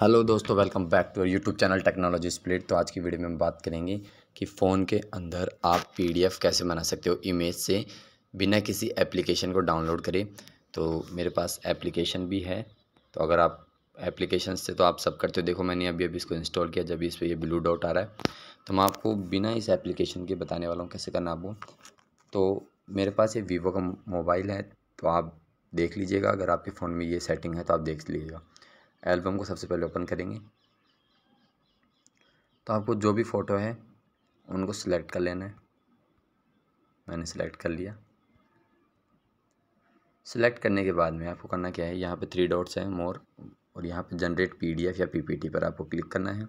hello दोस्तों welcome back to our YouTube channel technology split तो आज की वीडियो में हम बात करेंगे कि फ़ोन के अंदर आप पीडीएफ कैसे बना सकते हो इमेज से बिना किसी एप्लीकेशन को डाउनलोड करें तो मेरे पास एप्लीकेशन भी है तो अगर आप एप्लीकेशन से तो आप सब करते हो देखो मैंने अभी अभी इसको इंस्टॉल किया जब इस पर यह ब्लू डॉट आ रहा है तो मैं आपको बिना इस एप्लीकेशन के बताने वाला हूँ कैसे करना आपको तो मेरे पास ये वीवो का मोबाइल है तो आप देख लीजिएगा अगर आपके फ़ोन में ये सेटिंग है तो आप देख लीजिएगा एल्बम को सबसे पहले ओपन करेंगे तो आपको जो भी फ़ोटो है उनको सिलेक्ट कर लेना है मैंने सिलेक्ट कर लिया सिलेक्ट करने के बाद में आपको करना क्या है यहाँ पे थ्री डॉट्स हैं मोर और यहाँ पे जनरेट पीडीएफ या पीपीटी पर आपको क्लिक करना है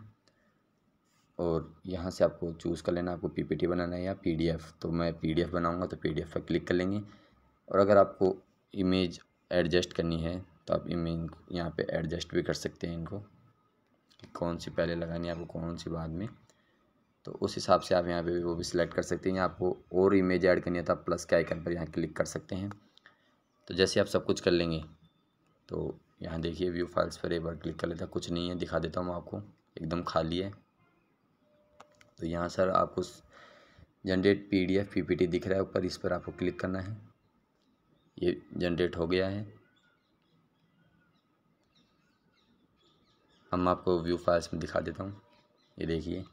और यहाँ से आपको चूज़ कर लेना आपको पीपीटी बनाना है या पीडीएफ तो मैं पीडीएफ बनाऊँगा तो पीडीएफ पर क्लिक कर लेंगे और अगर आपको इमेज एडजस्ट करनी है तो आप इमें यहाँ पे एडजस्ट भी कर सकते हैं इनको कि कौन सी पहले लगानी है आपको कौन सी बाद में तो उस हिसाब से आप यहाँ पे वो भी सिलेक्ट कर सकते हैं यहाँ आपको और इमेज ऐड करनी है तो आप प्लस के आइकन पर यहाँ क्लिक कर सकते हैं तो जैसे आप सब कुछ कर लेंगे तो यहाँ देखिए व्यू फाइल्स पर एक बार क्लिक कर लेता कुछ नहीं है दिखा देता हूँ आपको एकदम खाली है तो यहाँ सर आपको generate P D F P P T दिख रहा है ऊपर इस पर आपको क्लिक करना है ये जनरेट हो गया है हम आपको व्यू फाइल्स में दिखा देता हूँ ये देखिए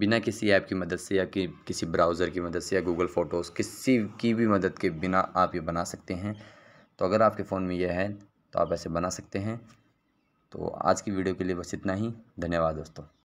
बिना किसी ऐप की मदद से या कि किसी ब्राउज़र की मदद से या गूगल फ़ोटोज़ किसी की भी मदद के बिना आप ये बना सकते हैं तो अगर आपके फ़ोन में यह है तो आप ऐसे बना सकते हैं तो आज की वीडियो के लिए बस इतना ही धन्यवाद दोस्तों